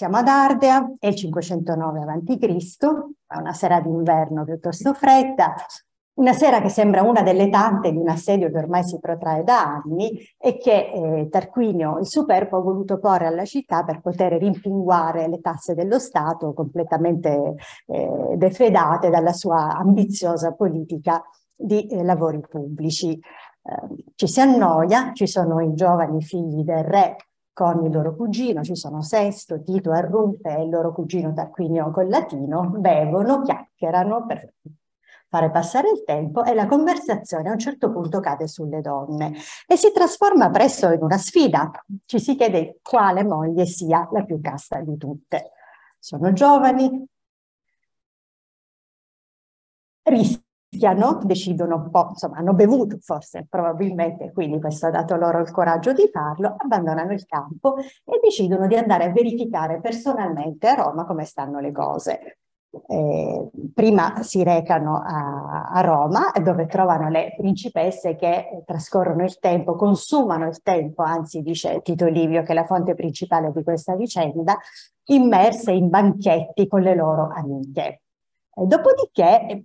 Siamo ad Ardea, è il 509 a.C., è una sera d'inverno piuttosto fredda, una sera che sembra una delle tante di un assedio che ormai si protrae da anni e che eh, Tarquinio il Superbo ha voluto porre alla città per poter rimpinguare le tasse dello Stato completamente eh, defedate dalla sua ambiziosa politica di eh, lavori pubblici. Eh, ci si annoia, ci sono i giovani figli del re con il loro cugino, ci sono Sesto, Tito e Rulte e il loro cugino Tarquinio con latino, bevono, chiacchierano per fare passare il tempo e la conversazione a un certo punto cade sulle donne e si trasforma presto in una sfida. Ci si chiede quale moglie sia la più casta di tutte. Sono giovani, rischiano Janot decidono un po', insomma, hanno bevuto forse probabilmente, quindi questo ha dato loro il coraggio di farlo, abbandonano il campo e decidono di andare a verificare personalmente a Roma come stanno le cose. Eh, prima si recano a, a, Roma dove trovano le principesse che eh, trascorrono il tempo, consumano il tempo, anzi dice Tito Livio che è la fonte principale di questa vicenda, immerse in banchetti con le loro amiche. Eh, dopodiché eh,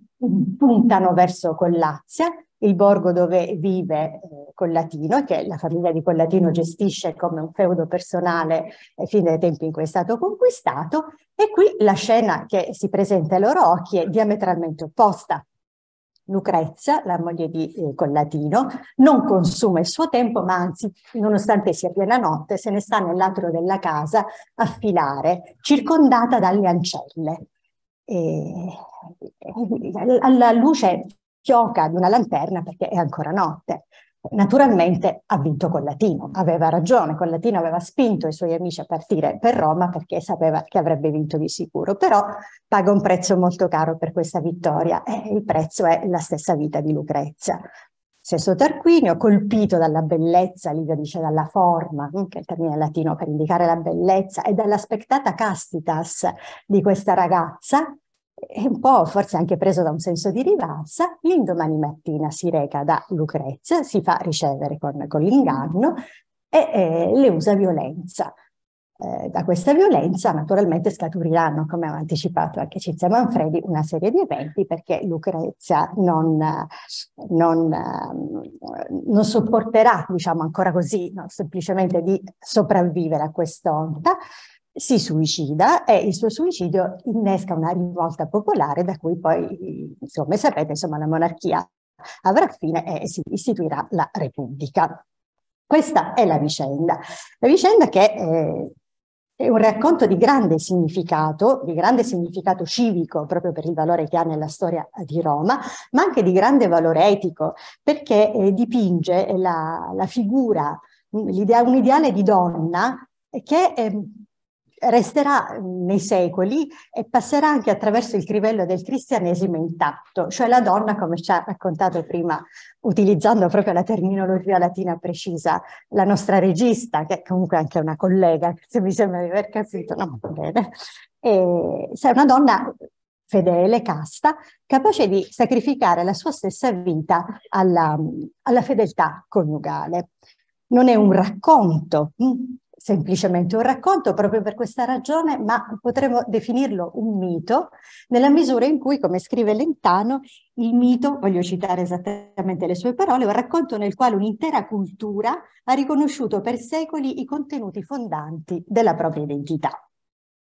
puntano verso Collazia, il borgo dove vive eh, Collatino, che la famiglia di Collatino gestisce come un feudo personale eh, fin dai tempi in cui è stato conquistato, e qui la scena che si presenta ai loro occhi è diametralmente opposta. Lucrezia, la moglie di eh, Collatino, non consuma il suo tempo, ma anzi, nonostante sia piena notte, se ne sta nell'atrio della casa a filare, circondata dalle ancelle alla eh, luce fioca di una lanterna perché è ancora notte. Naturalmente ha vinto Collatino, aveva ragione, Collatino aveva spinto i suoi amici a partire per Roma perché sapeva che avrebbe vinto di sicuro, però paga un prezzo molto caro per questa vittoria e il prezzo è la stessa vita di Lucrezia. Sesto Tarquinio, colpito dalla bellezza, Livio dice dalla forma, mm, che è il termine latino per indicare la bellezza, e dalla spectata castitas di questa ragazza, e un po' forse anche preso da un senso di rivalsa, l'indomani mattina si reca da Lucrezia, si fa ricevere con, con l'inganno e eh, le usa violenza. Eh, da questa violenza naturalmente scaturiranno, come ha anticipato anche Cinzia Manfredi, una serie di eventi perché Lucrezia non, non, ehm, non sopporterà, diciamo ancora così, no? semplicemente di sopravvivere a quest'onta si suicida e il suo suicidio innesca una rivolta popolare da cui poi, come sapete, insomma, la monarchia avrà fine e si istituirà la Repubblica. Questa è la vicenda. La vicenda che eh, è un racconto di grande significato, di grande significato civico proprio per il valore che ha nella storia di Roma, ma anche di grande valore etico, perché eh, dipinge la, la figura, un ideale di donna che eh, resterà nei secoli e passerà anche attraverso il crivello del cristianesimo intatto, cioè la donna, come ci ha raccontato prima, utilizzando proprio la terminologia latina precisa, la nostra regista, che comunque è anche una collega, se mi sembra di aver capito, no, va bene, e, se è una donna fedele, casta, capace di sacrificare la sua stessa vita alla, alla fedeltà coniugale. Non è un racconto, hm? semplicemente un racconto proprio per questa ragione, ma potremmo definirlo un mito, nella misura in cui, come scrive Lentano, il mito, voglio citare esattamente le sue parole, è un racconto nel quale un'intera cultura ha riconosciuto per secoli i contenuti fondanti della propria identità.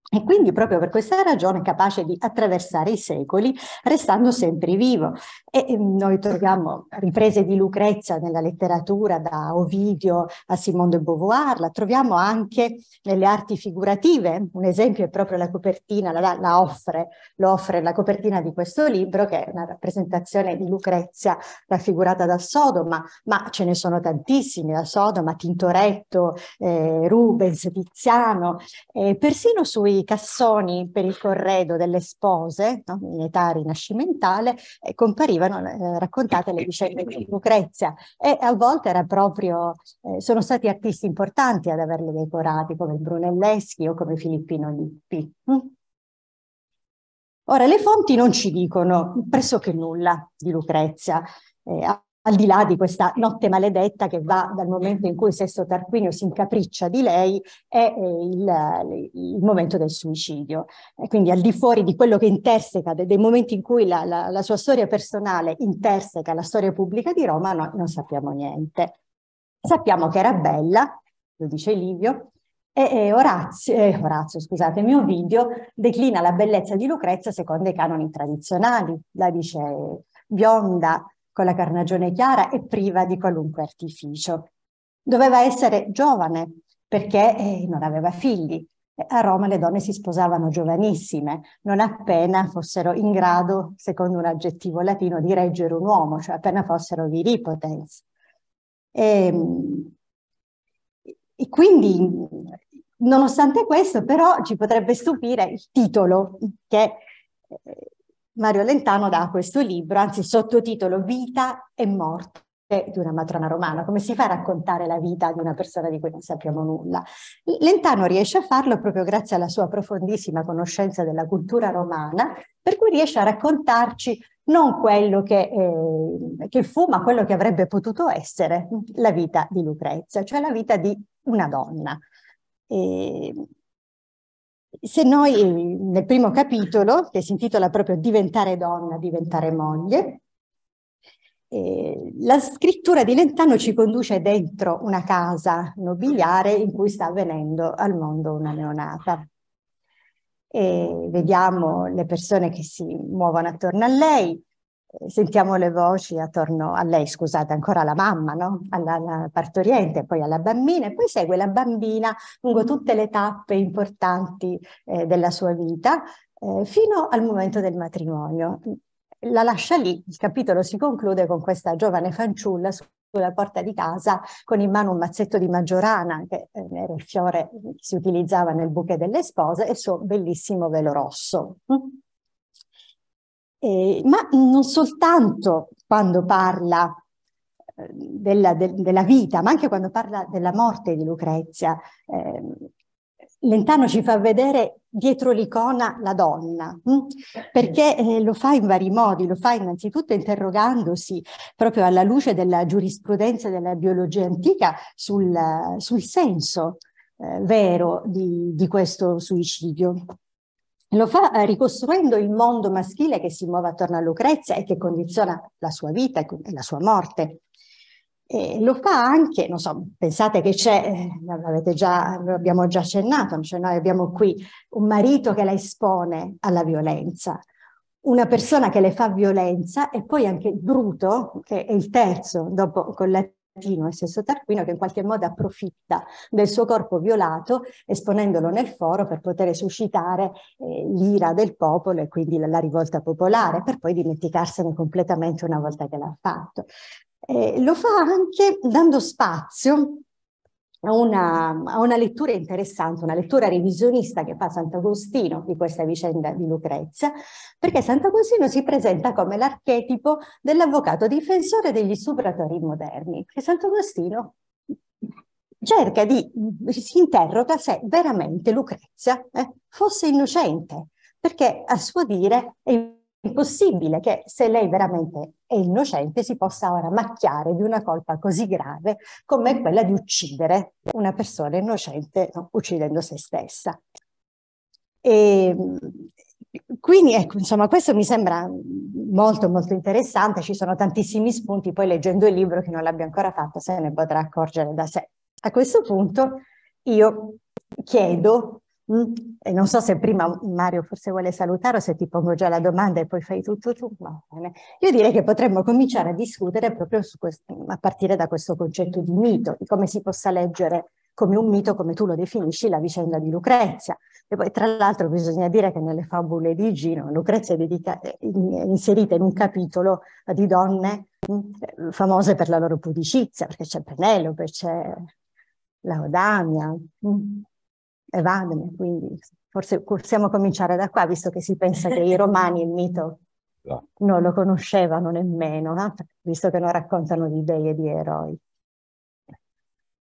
E quindi proprio per questa ragione è capace di attraversare i secoli restando sempre vivo. E noi troviamo riprese di Lucrezia nella letteratura da Ovidio a Simone de Beauvoir, la troviamo anche nelle arti figurative. Un esempio è proprio la copertina, la, la offre, lo offre la copertina di questo libro che è una rappresentazione di Lucrezia raffigurata da Sodoma, ma ce ne sono tantissimi da Sodoma, Tintoretto, eh, Rubens, Tiziano, eh, persino sui sui cassoni per il corredo delle spose, no? in età rinascimentale, eh, comparivano eh, raccontate le vicende di Lucrezia e a volte era proprio, eh, sono stati artisti importanti ad averle decorati come Brunelleschi o come Filippino Lippi. Mm? Ora, le fonti non ci dicono pressoché nulla di Lucrezia. Eh, al di là di questa notte maledetta che va dal momento in cui Sesto Tarquinio si incapriccia di lei, è eh, il, il momento del suicidio. E quindi al di fuori di quello che interseca, dei momenti in cui la, la, la sua storia personale interseca la storia pubblica di Roma, noi non sappiamo niente. Sappiamo che era bella, lo dice Livio, e Orazio, eh, Orazio mio video, declina la bellezza di Lucrezia secondo i canoni tradizionali, la dice bionda, con la carnagione chiara e priva di qualunque artificio. Doveva essere giovane perché eh, non aveva figli. A Roma le donne si sposavano giovanissime, non appena fossero in grado, secondo un aggettivo latino, di reggere un uomo, cioè appena fossero viripotens. E, ehm, e quindi, nonostante questo, però, ci potrebbe stupire il titolo che eh, Mario Lentano dà questo libro, anzi sottotitolo Vita e morte di una matrona romana, come si fa a raccontare la vita di una persona di cui non sappiamo nulla. Lentano riesce a farlo proprio grazie alla sua profondissima conoscenza della cultura romana, per cui riesce a raccontarci non quello che, eh, che fu, ma quello che avrebbe potuto essere la vita di Lucrezia, cioè la vita di una donna. E se noi nel primo capitolo, che si intitola proprio Diventare donna, diventare moglie, eh, la scrittura di Lentano ci conduce dentro una casa nobiliare in cui sta avvenendo al mondo una neonata. E vediamo le persone che si muovono attorno a lei, sentiamo le voci attorno a lei, scusate, ancora alla mamma, no? alla, alla, partoriente, poi alla bambina e poi segue la bambina lungo tutte le tappe importanti eh, della sua vita eh, fino al momento del matrimonio. La lascia lì, il capitolo si conclude con questa giovane fanciulla sulla porta di casa con in mano un mazzetto di maggiorana che eh, era il fiore che si utilizzava nel buche delle spose e il suo bellissimo velo rosso. Eh, ma non soltanto quando parla eh, della, de, della, vita, ma anche quando parla della morte di Lucrezia. Eh, Lentano ci fa vedere dietro l'icona la donna, mh? Hm? perché eh, lo fa in vari modi, lo fa innanzitutto interrogandosi proprio alla luce della giurisprudenza della biologia antica sul, sul senso eh, vero di, di questo suicidio. Lo fa eh, ricostruendo il mondo maschile che si muove attorno a Lucrezia e che condiziona la sua vita e la sua morte. E lo fa anche, non so, pensate che c'è, eh, già, abbiamo già accennato, cioè noi abbiamo qui un marito che la espone alla violenza, una persona che le fa violenza e poi anche Bruto, che è il terzo dopo con la e stesso Tarquino che in qualche modo approfitta del suo corpo violato esponendolo nel foro per poter suscitare eh, l'ira del popolo e quindi la, la, rivolta popolare per poi dimenticarsene completamente una volta che l'ha fatto. Eh, lo fa anche dando spazio una, a una lettura interessante, una lettura revisionista che fa Sant'Agostino di questa vicenda di Lucrezia, perché Sant'Agostino si presenta come l'archetipo dell'avvocato difensore degli stupratori moderni. E Sant'Agostino cerca di, si interroga se veramente Lucrezia eh, fosse innocente, perché a suo dire è impossibile che se lei veramente e innocente si possa ora macchiare di una colpa così grave come quella di uccidere una persona innocente no, uccidendo se stessa. E, ehm, quindi ecco, insomma, questo mi sembra molto molto interessante, ci sono tantissimi spunti, poi leggendo il libro chi non l'abbia ancora fatto se ne potrà accorgere da sé. A questo punto io chiedo Mm, e non so se prima Mario forse vuole salutare o se ti pongo già la domanda e poi fai tutto tu. Io direi che potremmo cominciare a discutere proprio questo, a partire da questo concetto di mito, di come si possa leggere come un mito, come tu lo definisci, la vicenda di Lucrezia. E poi, tra l'altro, bisogna dire che nelle favole di Gino, Lucrezia è, dedicata, è inserita in un capitolo di donne mm, famose per la loro pudicizia, perché c'è Penelope, c'è Laodamia. Mm e Evadne, quindi forse possiamo cominciare da qua, visto che si pensa che i romani il mito non lo conoscevano nemmeno, no? visto che non raccontano di dei e di eroi.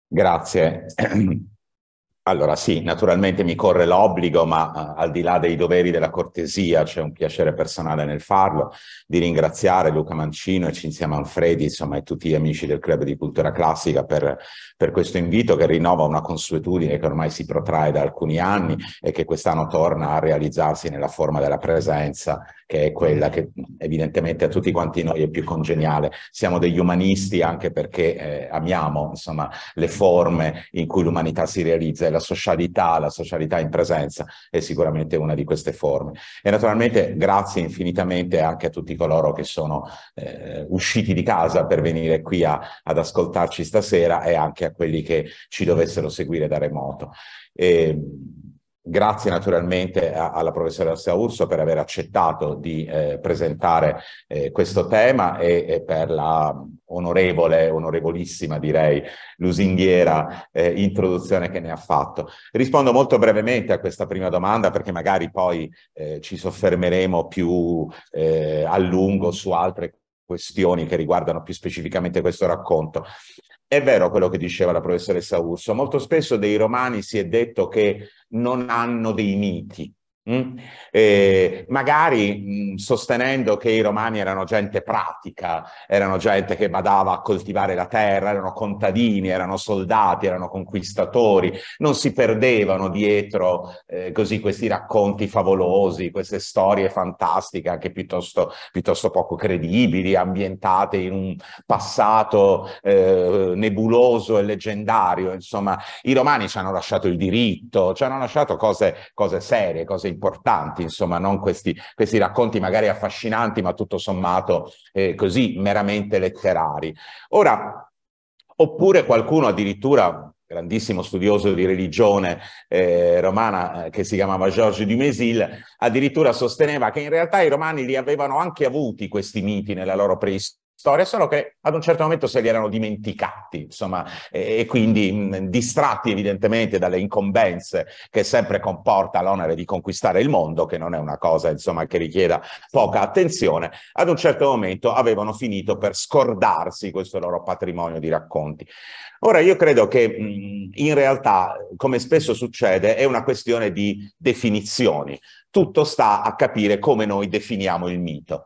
Grazie. Allora sì, naturalmente mi corre l'obbligo, ma uh, al di là dei doveri della cortesia, c'è un piacere personale nel farlo, di ringraziare Luca Mancino e Cinzia Manfredi, insomma, e tutti gli amici del Club di Cultura Classica per, per questo invito che rinnova una consuetudine che ormai si protrae da alcuni anni e che quest'anno torna a realizzarsi nella forma della presenza che è quella mm. che evidentemente a tutti quanti noi è più congeniale. Siamo degli umanisti anche perché eh, amiamo insomma, le forme in cui l'umanità si realizza e la socialità, la socialità in presenza è sicuramente una di queste forme. E naturalmente grazie infinitamente anche a tutti coloro che sono eh, usciti di casa per venire qui a, ad ascoltarci stasera e anche a quelli che ci dovessero seguire da remoto. E, ehm, Grazie naturalmente alla professoressa Urso per aver accettato di eh, presentare eh, questo tema e, e, per la onorevole, onorevolissima direi, lusinghiera eh, introduzione che ne ha fatto. Rispondo molto brevemente a questa prima domanda perché magari poi eh, ci soffermeremo più eh, a lungo su altre questioni che riguardano più specificamente questo racconto. È vero quello che diceva la professoressa Urso, molto spesso dei romani si è detto che non hanno dei miti, Mm? Eh, magari mh, mm, sostenendo che i romani erano gente pratica, erano gente che badava a coltivare la terra, erano contadini, erano soldati, erano conquistatori, non si perdevano dietro eh, così questi racconti favolosi, queste storie fantastiche, anche piuttosto, piuttosto poco credibili, ambientate in un passato eh, nebuloso e leggendario. Insomma, i romani ci hanno lasciato il diritto, ci hanno lasciato cose, cose serie, cose importanti, insomma, non questi, questi racconti magari affascinanti, ma tutto sommato eh, così meramente letterari. Ora, oppure qualcuno addirittura grandissimo studioso di religione eh, romana eh, che si chiamava Georges Dumézil, addirittura sosteneva che in realtà i romani li avevano anche avuti questi miti nella loro preistoria storia, solo che ad un certo momento se li erano dimenticati, insomma, e, e quindi mh, distratti evidentemente dalle incombenze che sempre comporta l'onere di conquistare il mondo, che non è una cosa, insomma, che richieda poca attenzione, ad un certo momento avevano finito per scordarsi questo loro patrimonio di racconti. Ora, io credo che mh, in realtà, come spesso succede, è una questione di definizioni. Tutto sta a capire come noi definiamo il mito.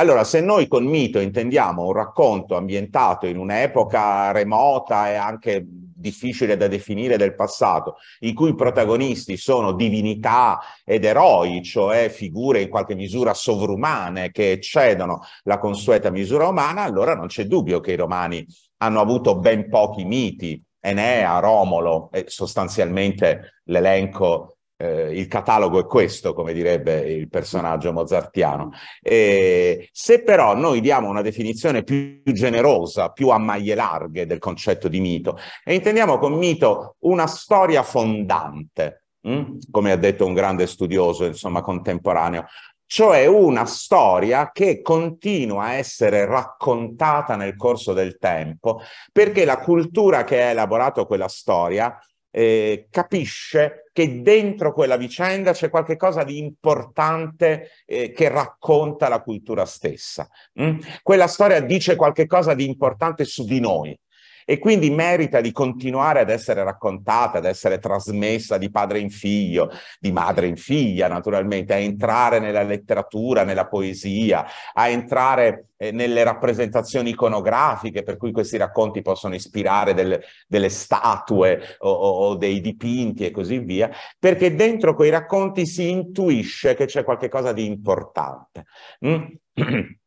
Allora, se noi con mito intendiamo un racconto ambientato in un'epoca remota e anche difficile da definire del passato, i cui protagonisti sono divinità ed eroi, cioè figure in qualche misura sovrumane che eccedono la consueta misura umana, allora non c'è dubbio che i romani hanno avuto ben pochi miti. Enea, Romolo sostanzialmente l'elenco eh, il catalogo è questo, come direbbe il personaggio mozartiano. Eh, se però noi diamo una definizione più generosa, più a maglie larghe del concetto di mito, e intendiamo con mito una storia fondante, mh? Hm? come ha detto un grande studioso, insomma, contemporaneo, cioè una storia che continua a essere raccontata nel corso del tempo, perché la cultura che ha elaborato quella storia eh, capisce che dentro quella vicenda c'è qualcosa di importante eh, che racconta la cultura stessa. Mm? Quella storia dice qualcosa di importante su di noi, e quindi merita di continuare ad essere raccontata, ad essere trasmessa di padre in figlio, di madre in figlia naturalmente, a entrare nella letteratura, nella poesia, a entrare eh, nelle rappresentazioni iconografiche, per cui questi racconti possono ispirare delle, delle statue o, o, dei dipinti e così via, perché dentro quei racconti si intuisce che c'è qualcosa di importante. Mm?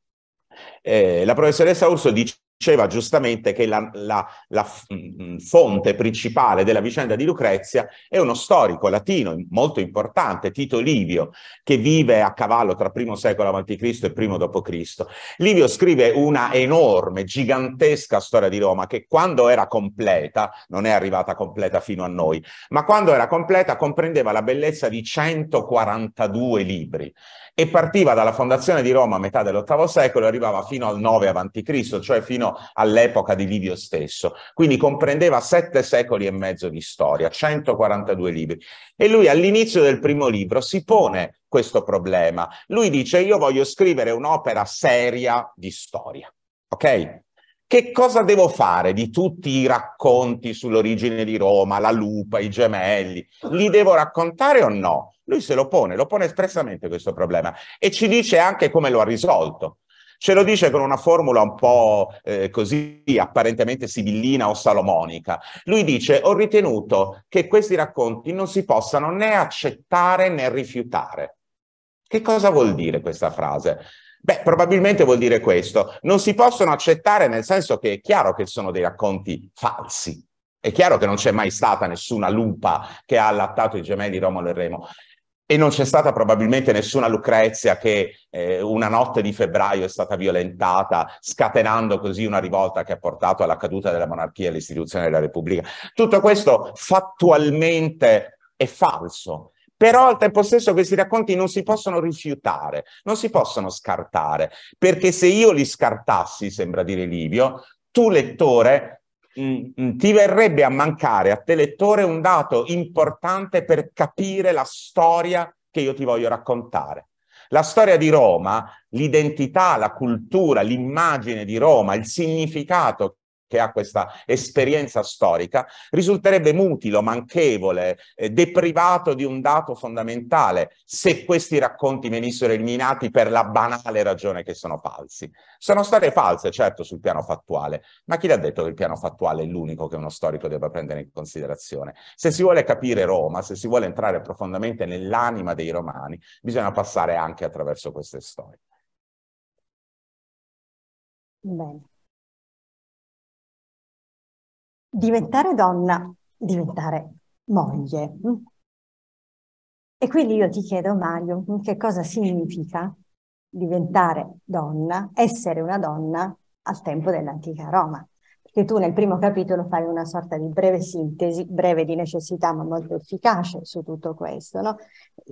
Eh, la professoressa Urso dice diceva giustamente che la, la, la mm, mm, fonte principale della vicenda di Lucrezia è uno storico latino molto importante, Tito Livio, che vive a cavallo tra primo secolo a.C. e primo d.C. Livio scrive una enorme, gigantesca storia di Roma che quando era completa, non è arrivata completa fino a noi, ma quando era completa comprendeva la bellezza di 142 libri e partiva dalla fondazione di Roma a metà dell'VIII secolo e arrivava fino al 9 a.C., cioè fino all'epoca di Livio stesso. Quindi comprendeva sette secoli e mezzo di storia, 142 libri. E lui all'inizio del primo libro si pone questo problema. Lui dice io voglio scrivere un'opera seria di storia. Ok? Che cosa devo fare di tutti i racconti sull'origine di Roma, la lupa, i gemelli? Li devo raccontare o no? Lui se lo pone, lo pone espressamente questo problema e ci dice anche come lo ha risolto. Ce lo dice con una formula un po' eh, così apparentemente sibillina o salomonica. Lui dice: Ho ritenuto che questi racconti non si possano né accettare né rifiutare. Che cosa vuol dire questa frase? Beh, probabilmente vuol dire questo. Non si possono accettare nel senso che è chiaro che sono dei racconti falsi. È chiaro che non c'è mai stata nessuna lupa che ha allattato i gemelli Romolo e Remo. E non c'è stata probabilmente nessuna Lucrezia che eh, una notte di febbraio è stata violentata, scatenando così una rivolta che ha portato alla caduta della monarchia e all'istituzione della Repubblica. Tutto questo fattualmente è falso. Però al tempo stesso questi racconti non si possono rifiutare, non si possono scartare, perché se io li scartassi, sembra dire Livio, tu lettore Mm. Mm, ti verrebbe a mancare a te lettore un dato importante per capire la storia che io ti voglio raccontare. La storia di Roma, l'identità, la cultura, l'immagine di Roma, il significato che ha questa esperienza storica, risulterebbe mutilo, manchevole, eh, deprivato di un dato fondamentale se questi racconti venissero eliminati per la banale ragione che sono falsi. Sono state false, certo, sul piano fattuale, ma chi l'ha detto che il piano fattuale è l'unico che uno storico debba prendere in considerazione? Se si vuole capire Roma, se si vuole entrare profondamente nell'anima dei romani, bisogna passare anche attraverso queste storie. Bene diventare donna, diventare moglie. E quindi io ti chiedo, Mario, che cosa significa diventare donna, essere una donna al tempo dell'antica Roma? Perché tu nel primo capitolo fai una sorta di breve sintesi, breve di necessità ma molto efficace su tutto questo, no?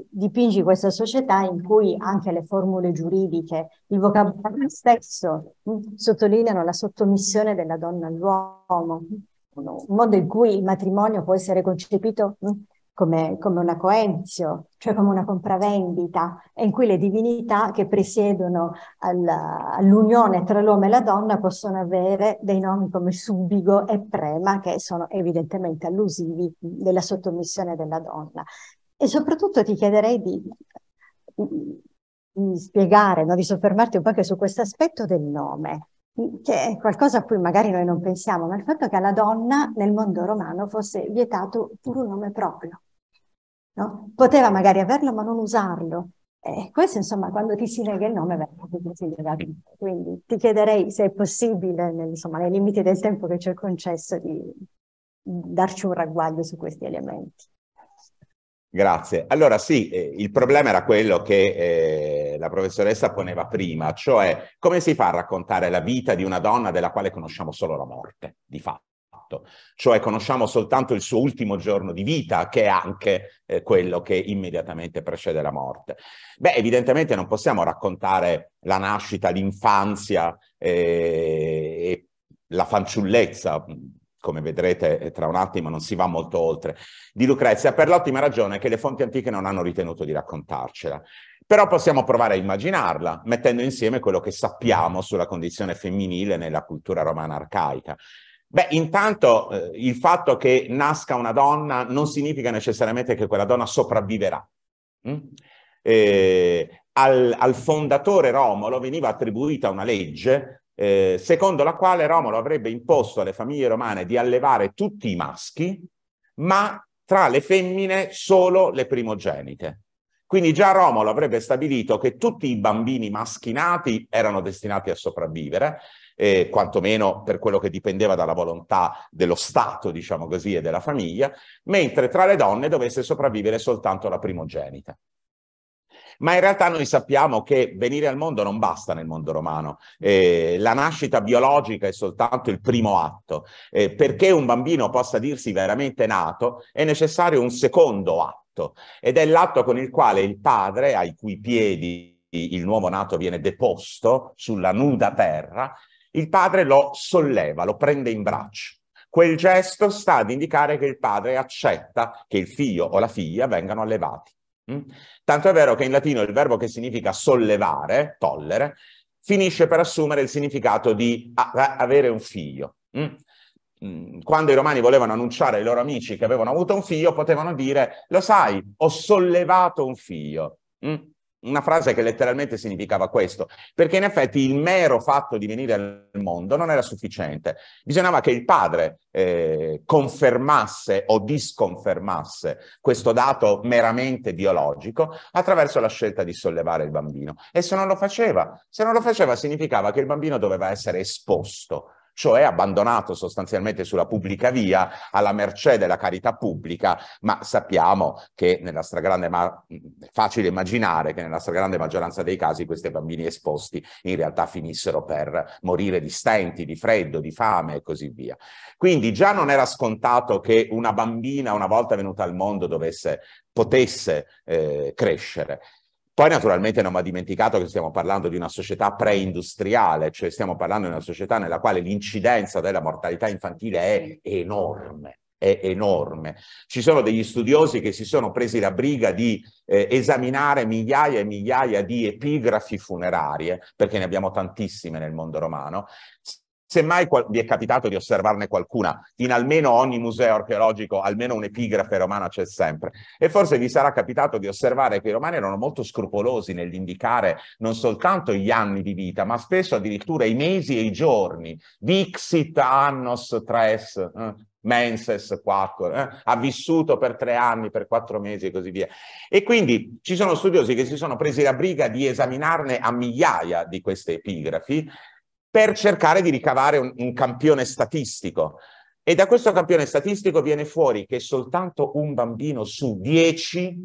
Dipingi questa società in cui anche le formule giuridiche, il vocabolario stesso mm, sottolineano la sottomissione della donna all'uomo, un mondo in cui il matrimonio può essere concepito mm, come, come una coenzio, cioè come una compravendita, e in cui le divinità che presiedono alla, all'unione tra l'uomo e la donna possono avere dei nomi come Subigo e Prema, che sono evidentemente allusivi della sottomissione della donna. E soprattutto ti chiederei di, di, spiegare, no? di soffermarti un po' anche su questo aspetto del nome, che è qualcosa a cui magari noi non pensiamo, ma il fatto che alla donna nel mondo romano fosse vietato pure un nome proprio. No? Poteva magari averlo ma non usarlo. E questo insomma quando ti si nega il nome veramente considerato. Quindi ti chiederei se è possibile, nel, insomma, nei limiti del tempo che ci è concesso, di darci un ragguaglio su questi elementi. Grazie. Allora sì, eh, il problema era quello che eh, la professoressa poneva prima, cioè come si fa a raccontare la vita di una donna della quale conosciamo solo la morte, di fatto. Cioè conosciamo soltanto il suo ultimo giorno di vita, che è anche eh, quello che immediatamente precede la morte. Beh, evidentemente non possiamo raccontare la nascita, l'infanzia eh, e la fanciullezza come vedrete eh, tra un attimo, non si va molto oltre, di Lucrezia per l'ottima ragione che le fonti antiche non hanno ritenuto di raccontarcela. Però possiamo provare a immaginarla, mettendo insieme quello che sappiamo sulla condizione femminile nella cultura romana arcaica. Beh, intanto eh, il fatto che nasca una donna non significa necessariamente che quella donna sopravviverà. Mm? Eh, al, al fondatore Romolo veniva attribuita una legge eh, secondo la quale Romolo avrebbe imposto alle famiglie romane di allevare tutti i maschi, ma tra le femmine solo le primogenite. Quindi già Romolo avrebbe stabilito che tutti i bambini maschi nati erano destinati a sopravvivere, eh, quantomeno per quello che dipendeva dalla volontà dello Stato, diciamo così, e della famiglia, mentre tra le donne dovesse sopravvivere soltanto la primogenita ma in realtà noi sappiamo che venire al mondo non basta nel mondo romano. Eh, la nascita biologica è soltanto il primo atto. Eh, perché un bambino possa dirsi veramente nato è necessario un secondo atto ed è l'atto con il quale il padre, ai cui piedi il nuovo nato viene deposto sulla nuda terra, il padre lo solleva, lo prende in braccio. Quel gesto sta ad indicare che il padre accetta che il figlio o la figlia vengano allevati. Mm? Tanto è vero che in latino il verbo che significa sollevare, tollere, finisce per assumere il significato di avere un figlio. Mm? Mm, quando i romani volevano annunciare ai loro amici che avevano avuto un figlio, potevano dire, lo sai, ho sollevato un figlio una frase che letteralmente significava questo, perché in effetti il mero fatto di venire al mondo non era sufficiente, bisognava che il padre eh, confermasse o disconfermasse questo dato meramente biologico attraverso la scelta di sollevare il bambino e se non lo faceva, se non lo faceva significava che il bambino doveva essere esposto cioè abbandonato sostanzialmente sulla pubblica via alla mercé della carità pubblica, ma sappiamo che nella stragrande ma- è facile immaginare che nella stragrande maggioranza dei casi questi bambini esposti in realtà finissero per morire di stenti, di freddo, di fame e così via. Quindi già non era scontato che una bambina una volta venuta al mondo dovesse potesse eh, crescere. Poi naturalmente non va dimenticato che stiamo parlando di una società pre-industriale, cioè stiamo parlando di una società nella quale l'incidenza della mortalità infantile è enorme è enorme. Ci sono degli studiosi che si sono presi la briga di eh, esaminare migliaia e migliaia di epigrafi funerarie, eh, perché ne abbiamo tantissime nel mondo romano, Semmai qual- vi è capitato di osservarne qualcuna, in almeno ogni museo archeologico, almeno un'epigrafe romana c'è sempre. E forse vi sarà capitato di osservare che i romani erano molto scrupolosi nell'indicare non soltanto gli anni di vita, ma spesso addirittura i mesi e i giorni. Vixit annos tres, eh, menses 4, eh, ha vissuto per tre anni, per quattro mesi e così via. E quindi ci sono studiosi che si sono presi la briga di esaminarne a migliaia di queste epigrafi per cercare di ricavare un, un campione statistico. E da questo campione statistico viene fuori che soltanto un bambino su dieci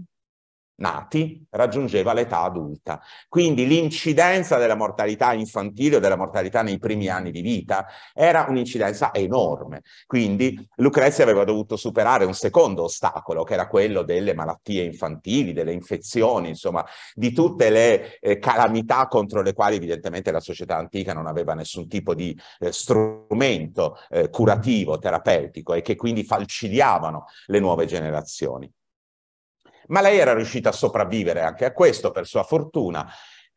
nati raggiungeva l'età adulta. Quindi l'incidenza della mortalità infantile o della mortalità nei primi anni di vita era un'incidenza enorme. Quindi Lucrezia aveva dovuto superare un secondo ostacolo, che era quello delle malattie infantili, delle infezioni, insomma, di tutte le eh, calamità contro le quali evidentemente la società antica non aveva nessun tipo di eh, strumento eh, curativo, terapeutico e che quindi falcidiavano le nuove generazioni. Ma lei era riuscita a sopravvivere anche a questo, per sua fortuna.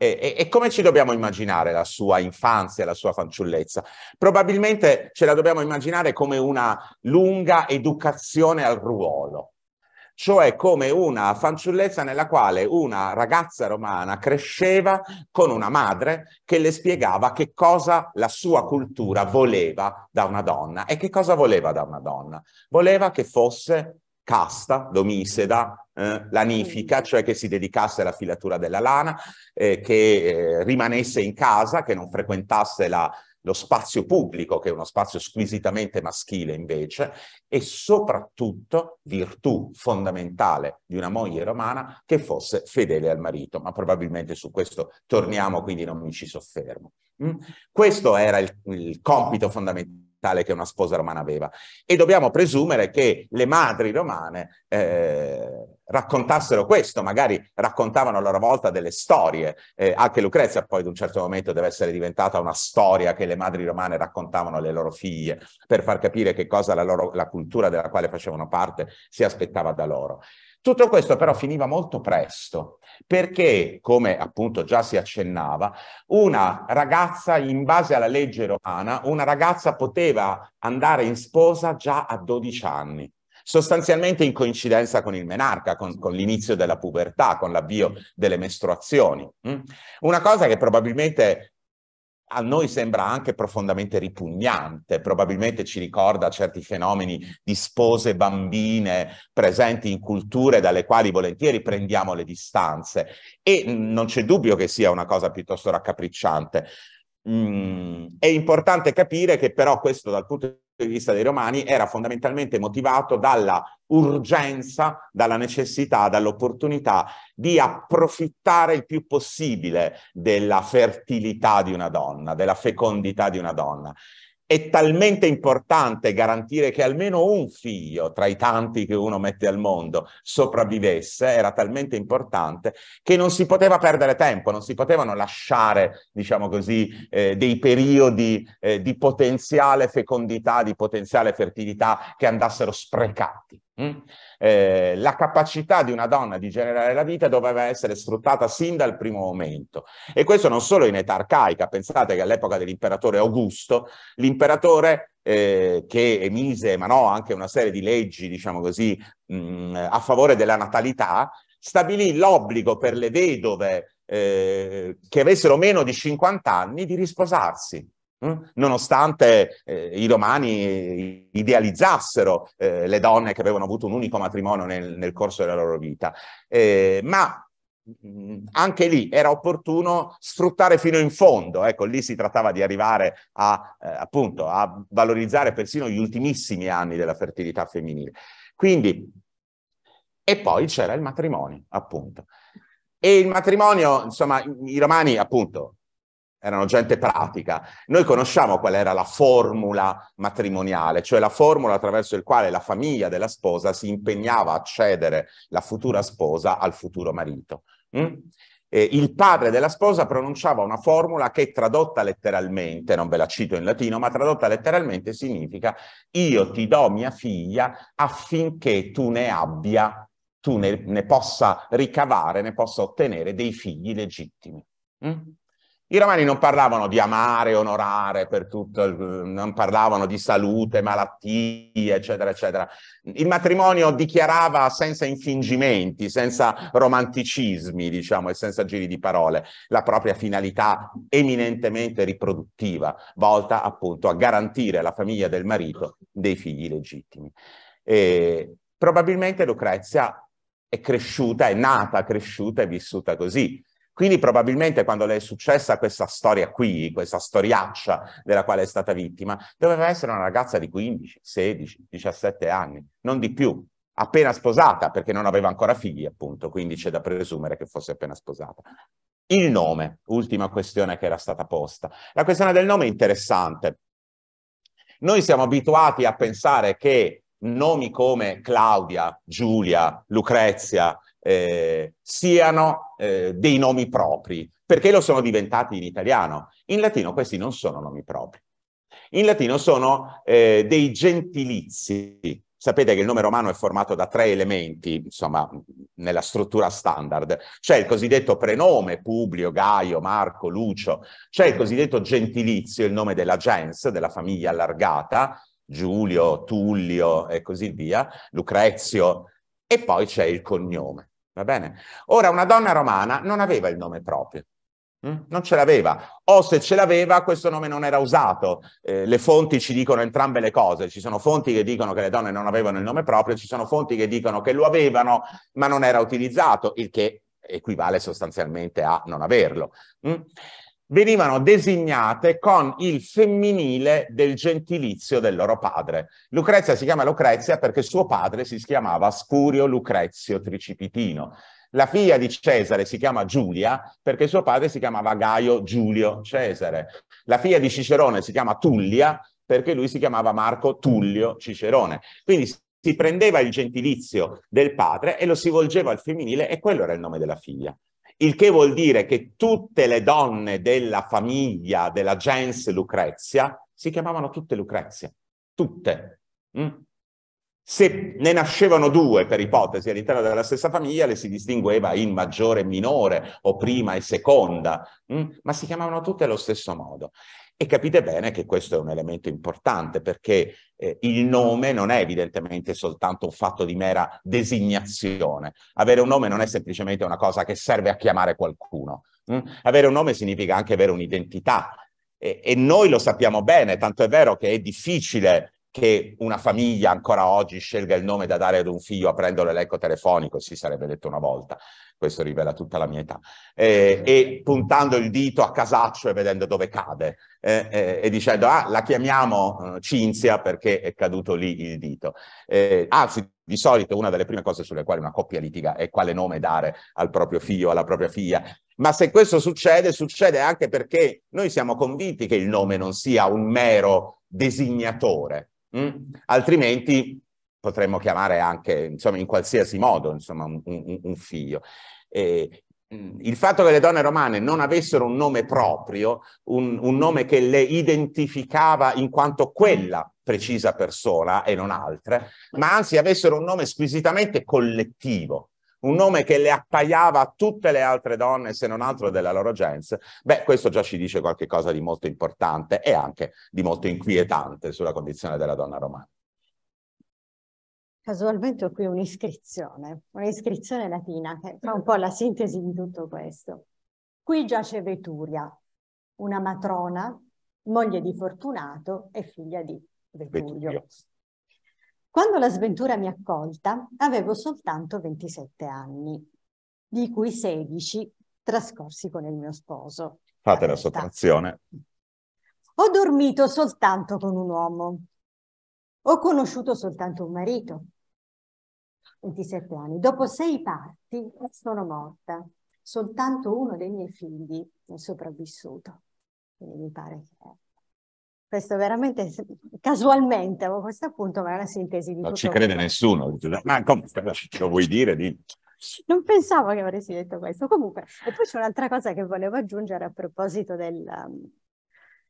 E, e, e, come ci dobbiamo immaginare la sua infanzia, la sua fanciullezza? Probabilmente ce la dobbiamo immaginare come una lunga educazione al ruolo, cioè come una fanciullezza nella quale una ragazza romana cresceva con una madre che le spiegava che cosa la sua cultura voleva da una donna. E che cosa voleva da una donna? Voleva che fosse casta, domiseda, eh, lanifica, cioè che si dedicasse alla filatura della lana, eh, che eh, rimanesse in casa, che non frequentasse la, lo spazio pubblico, che è uno spazio squisitamente maschile invece, e soprattutto virtù fondamentale di una moglie romana che fosse fedele al marito, ma probabilmente su questo torniamo, quindi non mi ci soffermo. Mm? Questo era il, il compito fondamentale tale che una sposa romana aveva. E dobbiamo presumere che le madri romane eh, raccontassero questo, magari raccontavano a loro volta delle storie, eh, anche Lucrezia poi ad un certo momento deve essere diventata una storia che le madri romane raccontavano alle loro figlie per far capire che cosa la, loro, la cultura della quale facevano parte si aspettava da loro. Tutto questo però finiva molto presto, perché, come appunto già si accennava, una ragazza, in base alla legge romana, una ragazza poteva andare in sposa già a 12 anni sostanzialmente in coincidenza con il menarca, con, con l'inizio della pubertà, con l'avvio delle mestruazioni. Mm? Una cosa che probabilmente a noi sembra anche profondamente ripugnante, probabilmente ci ricorda certi fenomeni di spose bambine presenti in culture dalle quali volentieri prendiamo le distanze e mm, non c'è dubbio che sia una cosa piuttosto raccapricciante. Mm, è importante capire che però questo dal punto di di vista dei romani era fondamentalmente motivato dalla urgenza, dalla necessità, dall'opportunità di approfittare il più possibile della fertilità di una donna, della fecondità di una donna è talmente importante garantire che almeno un figlio tra i tanti che uno mette al mondo sopravvivesse, era talmente importante che non si poteva perdere tempo, non si potevano lasciare, diciamo così, eh, dei periodi eh, di potenziale fecondità, di potenziale fertilità che andassero sprecati. Mm? Eh, la capacità di una donna di generare la vita doveva essere sfruttata sin dal primo momento e questo non solo in età arcaica, pensate che all'epoca dell'imperatore Augusto l'imperatore eh, che emise, ma no, anche una serie di leggi, diciamo così, mh, mm, a favore della natalità, stabilì l'obbligo per le vedove eh, che avessero meno di 50 anni di risposarsi. Mm? nonostante eh, i romani idealizzassero eh, le donne che avevano avuto un unico matrimonio nel, nel corso della loro vita. Eh, ma mm, anche lì era opportuno sfruttare fino in fondo, ecco, lì si trattava di arrivare a, eh, appunto, a valorizzare persino gli ultimissimi anni della fertilità femminile. Quindi, e poi c'era il matrimonio, appunto. E il matrimonio, insomma, i romani, appunto, erano gente pratica. Noi conosciamo qual era la formula matrimoniale, cioè la formula attraverso il quale la famiglia della sposa si impegnava a cedere la futura sposa al futuro marito. Mm? Eh, il padre della sposa pronunciava una formula che tradotta letteralmente, non ve la cito in latino, ma tradotta letteralmente significa io ti do mia figlia affinché tu ne abbia, tu ne, ne possa ricavare, ne possa ottenere dei figli legittimi. Mm? I romani non parlavano di amare, onorare per tutto, non parlavano di salute, malattie, eccetera, eccetera. Il matrimonio dichiarava senza infingimenti, senza romanticismi, diciamo, e senza giri di parole, la propria finalità eminentemente riproduttiva, volta appunto a garantire alla famiglia del marito dei figli legittimi. E probabilmente Lucrezia è cresciuta, è nata, cresciuta e vissuta così quindi probabilmente quando le è successa questa storia qui, questa storiaccia della quale è stata vittima, doveva essere una ragazza di 15, 16, 17 anni, non di più, appena sposata, perché non aveva ancora figli, appunto, quindi c'è da presumere che fosse appena sposata. Il nome, ultima questione che era stata posta. La questione del nome è interessante. Noi siamo abituati a pensare che nomi come Claudia, Giulia, Lucrezia, eh, siano eh, dei nomi propri, perché lo sono diventati in italiano. In latino questi non sono nomi propri. In latino sono eh, dei gentilizi. Sapete che il nome romano è formato da tre elementi, insomma, nella struttura standard. C'è il cosiddetto prenome, Publio, Gaio, Marco, Lucio. C'è il cosiddetto gentilizio, il nome della gens, della famiglia allargata, Giulio, Tullio e così via, Lucrezio. E poi c'è il cognome. Va bene? Ora, una donna romana non aveva il nome proprio. Hm? Non ce l'aveva, o se ce l'aveva questo nome non era usato. Eh, le fonti ci dicono entrambe le cose, ci sono fonti che dicono che le donne non avevano il nome proprio, ci sono fonti che dicono che lo avevano ma non era utilizzato, il che equivale sostanzialmente a non averlo. Mm? venivano designate con il femminile del gentilizio del loro padre. Lucrezia si chiama Lucrezia perché suo padre si chiamava Spurio Lucrezio Tricipitino. La figlia di Cesare si chiama Giulia perché suo padre si chiamava Gaio Giulio Cesare. La figlia di Cicerone si chiama Tullia perché lui si chiamava Marco Tullio Cicerone. Quindi si prendeva il gentilizio del padre e lo si volgeva al femminile e quello era il nome della figlia il che vuol dire che tutte le donne della famiglia della gens Lucrezia si chiamavano tutte Lucrezia, tutte. Mm? Se ne nascevano due, per ipotesi, all'interno della stessa famiglia, le si distingueva in maggiore e minore, o prima e seconda, mm? ma si chiamavano tutte allo stesso modo. E capite bene che questo è un elemento importante perché eh, il nome non è evidentemente soltanto un fatto di mera designazione. Avere un nome non è semplicemente una cosa che serve a chiamare qualcuno. Mm? Avere un nome significa anche avere un'identità e, e noi lo sappiamo bene, tanto è vero che è difficile che una famiglia ancora oggi scelga il nome da dare ad un figlio aprendo l'elenco telefonico, si sarebbe detto una volta questo rivela tutta la mia età, eh, e puntando il dito a casaccio e vedendo dove cade, eh, eh, e dicendo, ah, la chiamiamo eh, Cinzia perché è caduto lì il dito. anzi, di solito una delle prime cose sulle quali una coppia litiga è quale nome dare al proprio figlio, alla propria figlia. Ma se questo succede, succede anche perché noi siamo convinti che il nome non sia un mero designatore, mh? Hm? altrimenti potremmo chiamare anche, insomma, in qualsiasi modo, insomma, un, un, un figlio. E il fatto che le donne romane non avessero un nome proprio, un, un, nome che le identificava in quanto quella precisa persona e non altre, ma anzi avessero un nome squisitamente collettivo, un nome che le appaiava a tutte le altre donne, se non altro della loro gens, beh, questo già ci dice qualcosa di molto importante e anche di molto inquietante sulla condizione della donna romana. Casualmente ho qui un'iscrizione, un'iscrizione latina che fa un po' la sintesi di tutto questo. Qui giace Veturia, una matrona, moglie di Fortunato e figlia di Veturio. Quando la sventura mi ha accolta avevo soltanto 27 anni, di cui 16 trascorsi con il mio sposo. Fate la sottrazione. Ho dormito soltanto con un uomo, ho conosciuto soltanto un marito, 27 anni. Dopo sei parti sono morta. Soltanto uno dei miei figli è sopravvissuto. Quindi mi pare che questo veramente casualmente a questo punto ma è una sintesi di non ci crede questo. nessuno ma come lo vuoi dire di... non pensavo che avresti detto questo comunque e poi c'è un'altra cosa che volevo aggiungere a proposito del, um,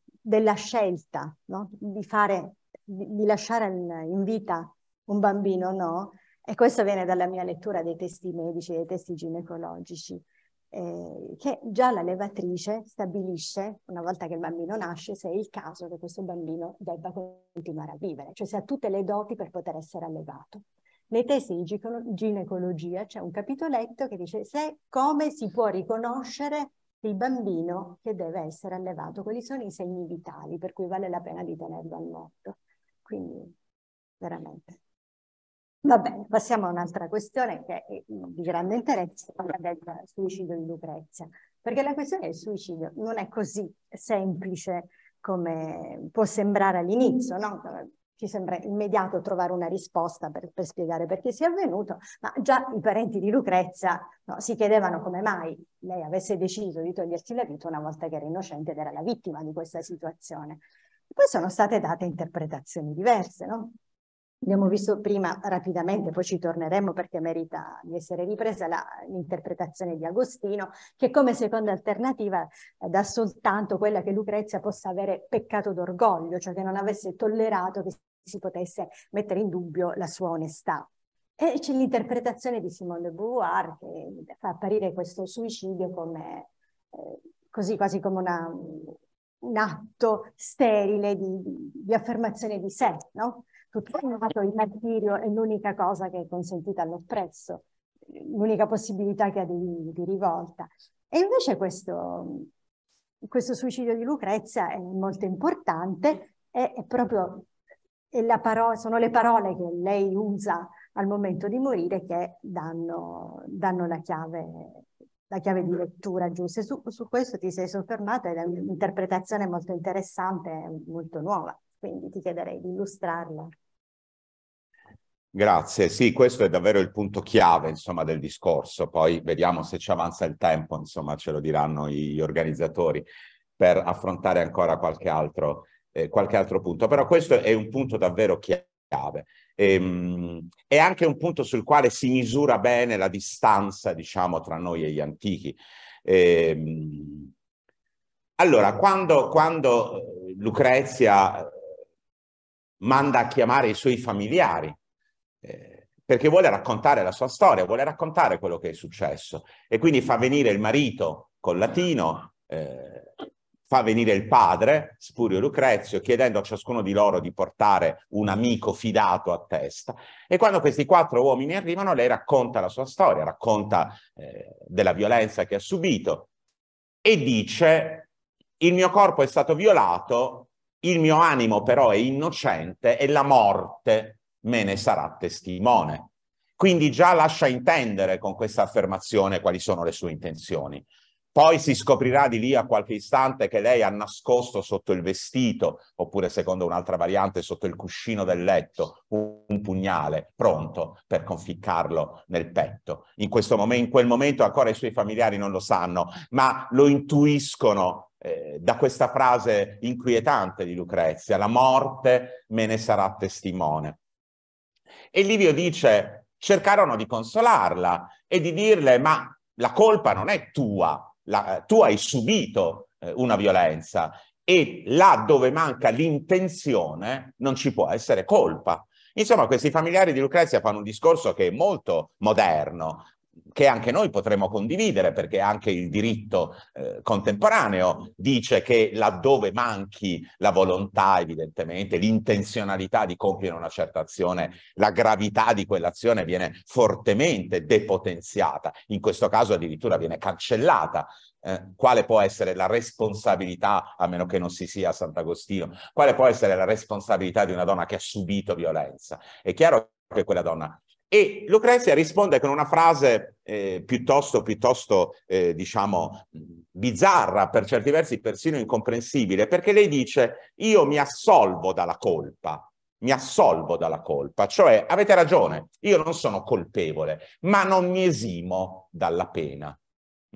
della scelta no? di fare di lasciare in vita un bambino, o no? E questo viene dalla mia lettura dei testi medici, dei testi ginecologici, eh, che già la levatrice stabilisce, una volta che il bambino nasce, se è il caso che questo bambino debba continuare a vivere, cioè se ha tutte le doti per poter essere allevato. Nei testi di ginecologia c'è un capitoletto che dice se, come si può riconoscere il bambino che deve essere allevato, quali sono i segni vitali per cui vale la pena di tenerlo al morto. Quindi veramente. Va bene, passiamo a un'altra questione che è eh, di grande interesse, quella del suicidio di Lucrezia, perché la questione del suicidio non è così semplice come può sembrare all'inizio, no? Ci sembra immediato trovare una risposta per, per, spiegare perché sia avvenuto, ma già i parenti di Lucrezia no, si chiedevano come mai lei avesse deciso di togliersi la vita una volta che era innocente ed era la vittima di questa situazione poi sono state date interpretazioni diverse, no? Abbiamo visto prima rapidamente, poi ci torneremo perché merita di essere ripresa l'interpretazione di Agostino, che come seconda alternativa dà soltanto quella che Lucrezia possa avere peccato d'orgoglio, cioè che non avesse tollerato che si potesse mettere in dubbio la sua onestà. E c'è l'interpretazione di Simone de Beauvoir che fa apparire questo suicidio come, eh, così quasi come una, un atto sterile di, di affermazione di sé, no? Tutto il martirio è l'unica cosa che è consentita all'oppresso, l'unica possibilità che ha di, di rivolta. E invece questo, questo, suicidio di Lucrezia è molto importante, è, è proprio è parola, sono le parole che lei usa al momento di morire che danno, danno la chiave la chiave di lettura giusta. Su, su questo ti sei soffermata ed è un'interpretazione molto interessante, molto nuova, quindi ti chiederei di illustrarla. Grazie, sì, questo è davvero il punto chiave insomma, del discorso, poi vediamo se ci avanza il tempo, insomma, ce lo diranno gli organizzatori, per affrontare ancora qualche altro, eh, qualche altro punto. Però questo è un punto davvero chiave chiave. E, ehm, è anche un punto sul quale si misura bene la distanza, diciamo, tra noi e gli antichi. E, ehm, allora, quando, quando eh, Lucrezia eh, manda a chiamare i suoi familiari, eh, perché vuole raccontare la sua storia, vuole raccontare quello che è successo, e quindi fa venire il marito col latino, eh, fa venire il padre, Spurio Lucrezio, chiedendo a ciascuno di loro di portare un amico fidato a testa. E quando questi quattro uomini arrivano, lei racconta la sua storia, racconta eh, della violenza che ha subito e dice, il mio corpo è stato violato, il mio animo però è innocente e la morte me ne sarà testimone. Quindi già lascia intendere con questa affermazione quali sono le sue intenzioni. Poi si scoprirà di lì a qualche istante che lei ha nascosto sotto il vestito, oppure secondo un'altra variante sotto il cuscino del letto, un pugnale pronto per conficcarlo nel petto. In, mom- in quel momento ancora i suoi familiari non lo sanno, ma lo intuiscono eh, da questa frase inquietante di Lucrezia, la morte me ne sarà testimone. E Livio dice, cercarono di consolarla e di dirle, ma la colpa non è tua, la, eh, tu hai subito eh, una violenza e là dove manca l'intenzione non ci può essere colpa. Insomma, questi familiari di Lucrezia fanno un discorso che è molto moderno, che anche noi potremmo condividere perché anche il diritto eh, contemporaneo dice che laddove manchi la volontà evidentemente, l'intenzionalità di compiere una certa azione, la gravità di quell'azione viene fortemente depotenziata, in questo caso addirittura viene cancellata eh, quale può essere la responsabilità, a meno che non si sia a Sant'Agostino, quale può essere la responsabilità di una donna che ha subito violenza? È chiaro che quella donna e Lucrezia risponde con una frase eh, piuttosto, piuttosto eh, diciamo, bizzarra, per certi versi persino incomprensibile, perché lei dice io mi assolvo dalla colpa, mi assolvo dalla colpa, cioè avete ragione, io non sono colpevole, ma non mi esimo dalla pena.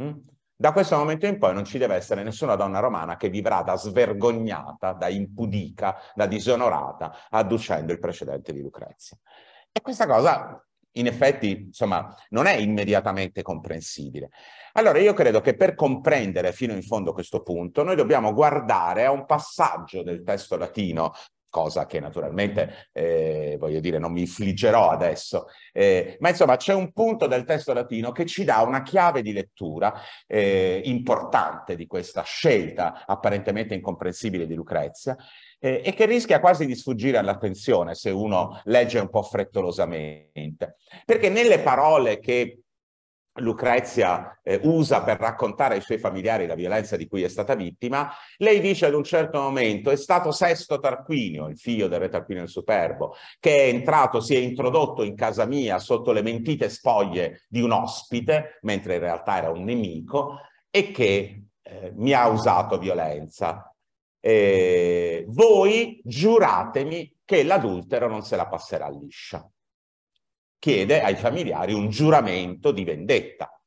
Mm? Da questo momento in poi non ci deve essere nessuna donna romana che vivrà da svergognata, da impudica, da disonorata, adducendo il precedente di Lucrezia. E questa cosa, in effetti, insomma, non è immediatamente comprensibile. Allora, io credo che per comprendere fino in fondo questo punto, noi dobbiamo guardare a un passaggio del testo latino cosa che naturalmente, eh, voglio dire, non mi infliggerò adesso. Eh, ma insomma c'è un punto del testo latino che ci dà una chiave di lettura eh, importante di questa scelta apparentemente incomprensibile di Lucrezia eh, e che rischia quasi di sfuggire all'attenzione se uno legge un po' frettolosamente. Perché nelle parole che Lucrezia eh, usa per raccontare ai suoi familiari la violenza di cui è stata vittima, lei dice ad un certo momento è stato Sesto Tarquinio, il figlio del re Tarquinio il Superbo, che è entrato, si è introdotto in casa mia sotto le mentite spoglie di un ospite, mentre in realtà era un nemico, e che eh, mi ha usato violenza. Eh, voi giuratemi che l'adultero non se la passerà liscia chiede ai familiari un giuramento di vendetta.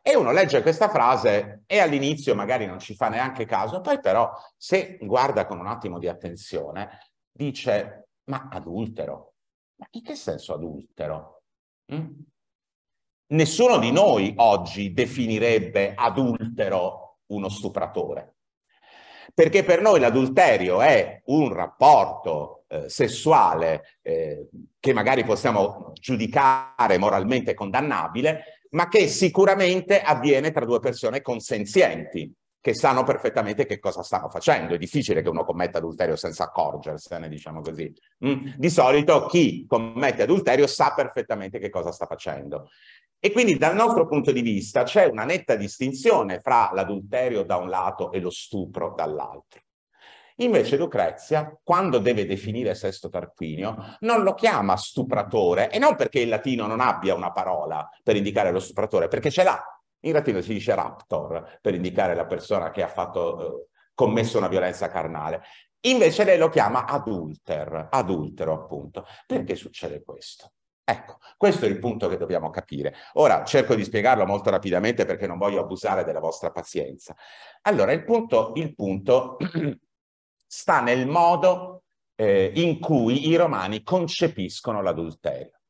E uno legge questa frase e all'inizio magari non ci fa neanche caso, poi però se guarda con un attimo di attenzione dice ma adultero? Ma in che senso adultero? Mm? Nessuno di noi oggi definirebbe adultero uno stupratore perché per noi l'adulterio è un rapporto eh, sessuale eh, che magari possiamo giudicare moralmente condannabile, ma che sicuramente avviene tra due persone consenzienti, che sanno perfettamente che cosa stanno facendo. È difficile che uno commetta adulterio senza accorgersene, diciamo così. Mm. Di solito chi commette adulterio sa perfettamente che cosa sta facendo. E quindi dal nostro punto di vista c'è una netta distinzione fra l'adulterio da un lato e lo stupro dall'altro. Invece Lucrezia, quando deve definire Sesto Tarquinio, non lo chiama stupratore, e non perché il latino non abbia una parola per indicare lo stupratore, perché ce l'ha. In latino si dice raptor per indicare la persona che ha fatto, eh, commesso una violenza carnale. Invece lei lo chiama adulter, adultero appunto. Perché succede questo? Ecco, questo è il punto che dobbiamo capire. Ora cerco di spiegarlo molto rapidamente perché non voglio abusare della vostra pazienza. Allora, il punto, il punto sta nel modo eh, in cui i romani concepiscono l'adulterio.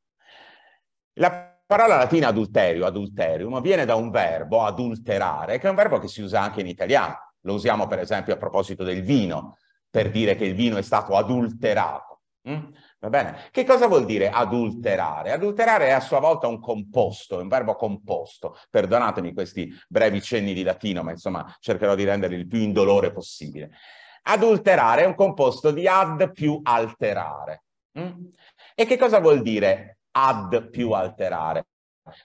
La parola latina adulterio, adulterium, viene da un verbo, adulterare, che è un verbo che si usa anche in italiano. Lo usiamo per esempio a proposito del vino, per dire che il vino è stato adulterato. Mm? Va bene? Che cosa vuol dire adulterare? Adulterare è a sua volta un composto, un verbo composto. Perdonatemi questi brevi cenni di latino, ma insomma cercherò di renderli il più indolore possibile. Adulterare è un composto di ad più alterare. Mm? E che cosa vuol dire ad più alterare?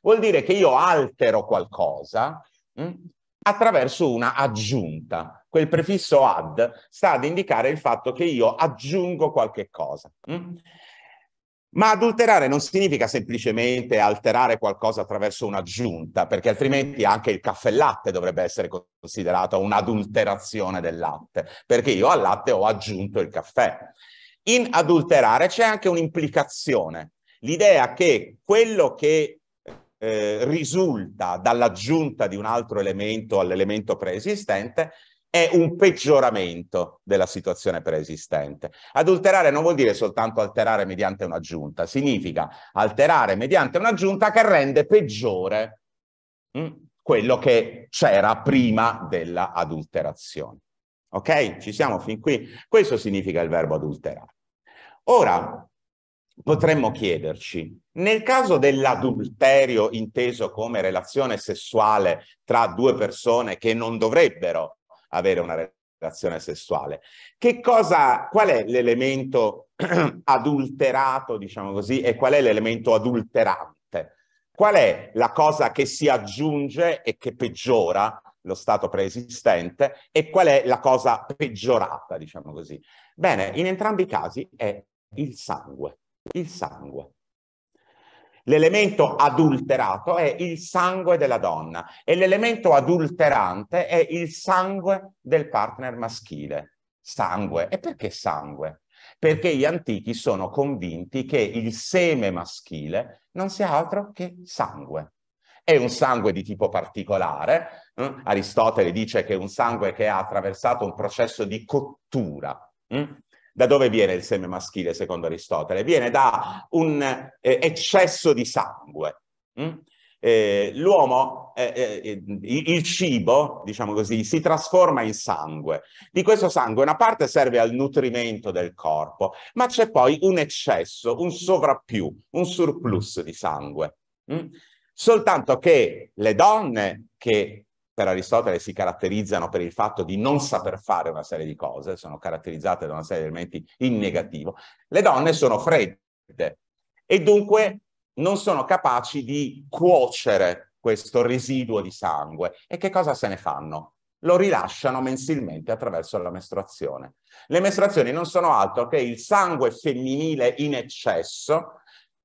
Vuol dire che io altero qualcosa mm? attraverso una aggiunta quel prefisso add sta ad indicare il fatto che io aggiungo qualche cosa. Mm? Ma adulterare non significa semplicemente alterare qualcosa attraverso un'aggiunta, perché altrimenti anche il caffè latte dovrebbe essere considerato un'adulterazione del latte, perché io al latte ho aggiunto il caffè. In adulterare c'è anche un'implicazione, l'idea che quello che eh, risulta dall'aggiunta di un altro elemento all'elemento preesistente è un peggioramento della situazione preesistente. Adulterare non vuol dire soltanto alterare mediante un'aggiunta, significa alterare mediante un'aggiunta che rende peggiore mh, mm, quello che c'era prima della adulterazione. Ok? Ci siamo fin qui? Questo significa il verbo adulterare. Ora, potremmo chiederci, nel caso dell'adulterio inteso come relazione sessuale tra due persone che non dovrebbero avere una relazione sessuale. Che cosa, qual è l'elemento adulterato, diciamo così, e qual è l'elemento adulterante? Qual è la cosa che si aggiunge e che peggiora lo stato preesistente e qual è la cosa peggiorata, diciamo così? Bene, in entrambi i casi è il sangue. Il sangue. L'elemento adulterato è il sangue della donna e l'elemento adulterante è il sangue del partner maschile. Sangue. E perché sangue? Perché gli antichi sono convinti che il seme maschile non sia altro che sangue. È un sangue di tipo particolare. Eh? Aristotele dice che è un sangue che ha attraversato un processo di cottura. Mm? Da dove viene il seme maschile secondo Aristotele? Viene da un eh, eccesso di sangue. Mm? Eh, l'uomo, eh, eh, il cibo, diciamo così, si trasforma in sangue. Di questo sangue una parte serve al nutrimento del corpo, ma c'è poi un eccesso, un sovrappiù, un surplus di sangue. Mm? Soltanto che le donne che per Aristotele si caratterizzano per il fatto di non saper fare una serie di cose, sono caratterizzate da una serie di elementi in negativo, le donne sono fredde e dunque non sono capaci di cuocere questo residuo di sangue. E che cosa se ne fanno? Lo rilasciano mensilmente attraverso la mestruazione. Le mestruazioni non sono altro che il sangue femminile in eccesso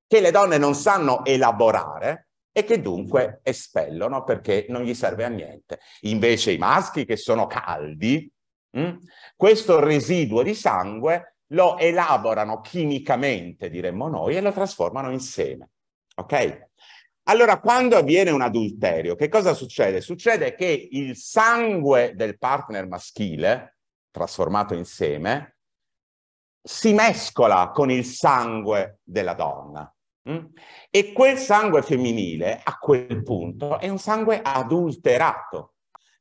che le donne non sanno elaborare e che dunque espellono perché non gli serve a niente. Invece i maschi che sono caldi, mh, mm, questo residuo di sangue lo elaborano chimicamente, diremmo noi, e lo trasformano in seme. Ok? Allora, quando avviene un adulterio, che cosa succede? Succede che il sangue del partner maschile, trasformato in seme, si mescola con il sangue della donna. Mm? E quel sangue femminile a quel punto è un sangue adulterato,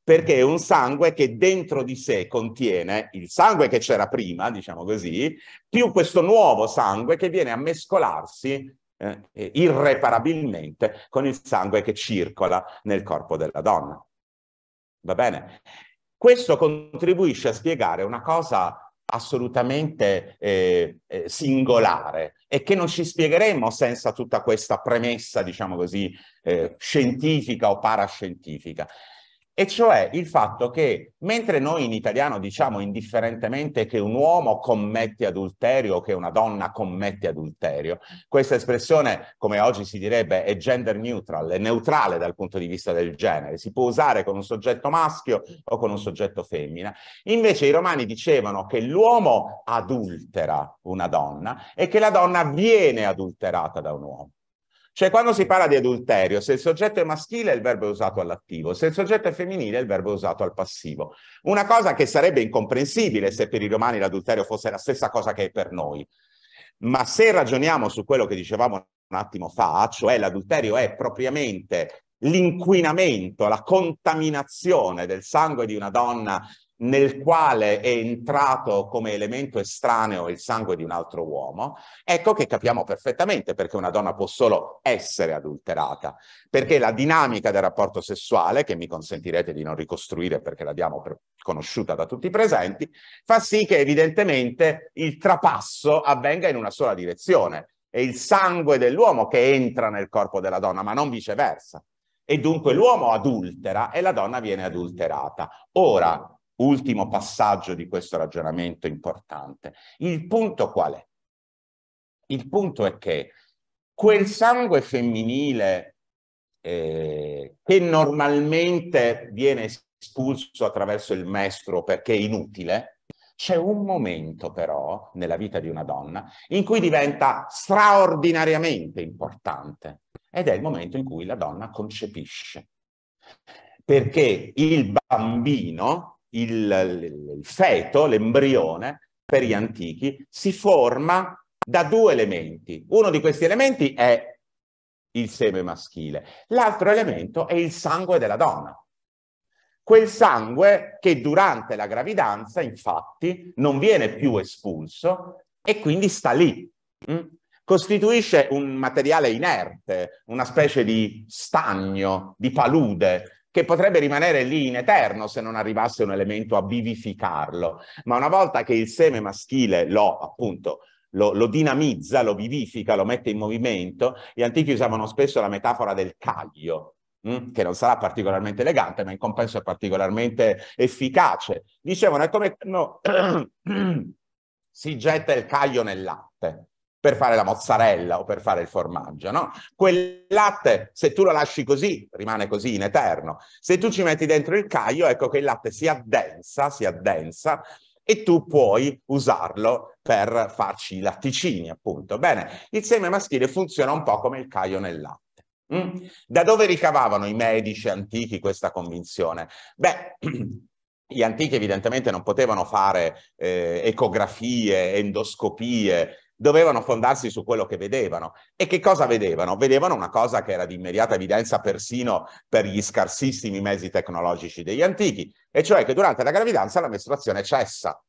perché è un sangue che dentro di sé contiene il sangue che c'era prima, diciamo così, più questo nuovo sangue che viene a mescolarsi eh, irreparabilmente con il sangue che circola nel corpo della donna. Va bene? Questo contribuisce a spiegare una cosa assolutamente eh, eh, singolare e che non ci spiegheremo senza tutta questa premessa, diciamo così, eh, scientifica o parascientifica e cioè il fatto che mentre noi in italiano diciamo indifferentemente che un uomo commette adulterio o che una donna commette adulterio, questa espressione, come oggi si direbbe, è gender neutral, è neutrale dal punto di vista del genere, si può usare con un soggetto maschio o con un soggetto femmina. Invece i romani dicevano che l'uomo adultera una donna e che la donna viene adulterata da un uomo. Cioè, quando si parla di adulterio, se il soggetto è maschile il verbo è usato all'attivo, se il soggetto è femminile il verbo è usato al passivo. Una cosa che sarebbe incomprensibile se per i romani l'adulterio fosse la stessa cosa che è per noi. Ma se ragioniamo su quello che dicevamo un attimo fa, cioè l'adulterio è propriamente l'inquinamento, la contaminazione del sangue di una donna nel quale è entrato come elemento estraneo il sangue di un altro uomo, ecco che capiamo perfettamente perché una donna può solo essere adulterata, perché la dinamica del rapporto sessuale, che mi consentirete di non ricostruire perché l'abbiamo conosciuta da tutti i presenti, fa sì che evidentemente il trapasso avvenga in una sola direzione, è il sangue dell'uomo che entra nel corpo della donna, ma non viceversa. E dunque l'uomo adultera e la donna viene adulterata. Ora, ultimo passaggio di questo ragionamento importante. Il punto qual è? Il punto è che quel sangue femminile eh, che normalmente viene espulso attraverso il mestro perché è inutile, c'è un momento però nella vita di una donna in cui diventa straordinariamente importante ed è il momento in cui la donna concepisce. Perché il bambino il, il feto, l'embrione, per gli antichi, si forma da due elementi. Uno di questi elementi è il seme maschile, l'altro elemento è il sangue della donna. Quel sangue che durante la gravidanza, infatti, non viene più espulso e quindi sta lì. Mm? Costituisce un materiale inerte, una specie di stagno, di palude, che potrebbe rimanere lì in eterno se non arrivasse un elemento a vivificarlo. Ma una volta che il seme maschile lo, appunto, lo, lo, dinamizza, lo vivifica, lo mette in movimento, gli antichi usavano spesso la metafora del caglio, mh? Mm, che non sarà particolarmente elegante, ma in compenso è particolarmente efficace. Dicevano, è come no, si getta il caglio nel latte per fare la mozzarella o per fare il formaggio, no? Quel latte, se tu lo lasci così, rimane così in eterno. Se tu ci metti dentro il caio, ecco che il latte si addensa, si addensa e tu puoi usarlo per farci i latticini, appunto. Bene, il seme maschile funziona un po' come il caio nel latte. Mm? Da dove ricavavano i medici antichi questa convinzione? Beh, gli antichi evidentemente non potevano fare eh, ecografie, endoscopie, dovevano fondarsi su quello che vedevano. E che cosa vedevano? Vedevano una cosa che era di immediata evidenza persino per gli scarsissimi mezzi tecnologici degli antichi, e cioè che durante la gravidanza la mestruazione cessa.